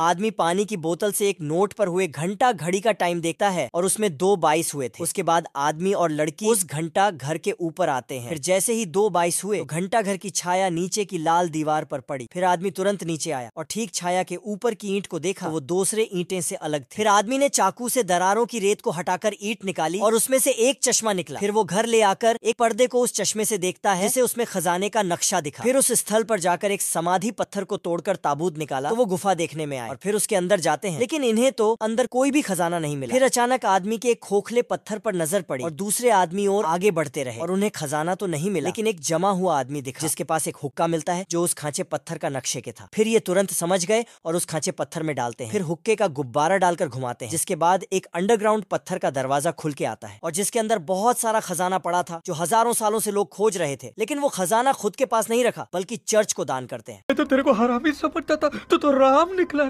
आदमी पानी की बोतल से एक नोट पर हुए घंटा घड़ी का टाइम देखता है और उसमें दो बाईस हुए थे उसके बाद आदमी और लड़की उस घंटा घर के ऊपर आते हैं फिर जैसे ही दो बाईस हुए तो घंटा घर की छाया नीचे की लाल दीवार पर पड़ी फिर आदमी तुरंत नीचे आया और ठीक छाया के ऊपर की ईंट को देखा तो वो दूसरे ईंटे से अलग थी फिर आदमी ने चाकू से दरारों की रेत को हटाकर ईट निकाली और उसमें से एक चश्मा निकला फिर वो घर ले आकर एक पर्दे को उस चश्मे से देखता है जिसे उसमें खजाने का नक्शा दिखा फिर उस स्थल पर जाकर एक समाधि पत्थर को तोड़कर ताबूत निकाला तो वो गुफा देखने में आया और फिर उसके अंदर जाते हैं लेकिन इन्हें तो अंदर कोई भी खजाना नहीं मिला फिर अचानक आदमी के एक खोखले पत्थर पर नजर पड़ी और दूसरे आदमी और आगे बढ़ते रहे और उन्हें खजाना तो नहीं मिला लेकिन एक जमा हुआ आदमी दिखा जिसके पास एक हुक्का मिलता है जो उस खांचे पत्थर का नक्शे के था फिर ये तुरंत समझ गए और उस खांचे पत्थर में डालते हैं फिर हुक्के का गुब्बारा डालकर घुमाते हैं जिसके बाद एक अंडरग्राउंड पत्थर का दरवाजा खुल के आता है और जिसके अंदर बहुत सारा खजाना पड़ा था जो हजारों सालों से लोग खोज रहे थे लेकिन वो खजाना खुद के पास नहीं रखा बल्कि चर्च को दान करते हैं तो तेरे को हरामी समझता था तो, तो राम निकला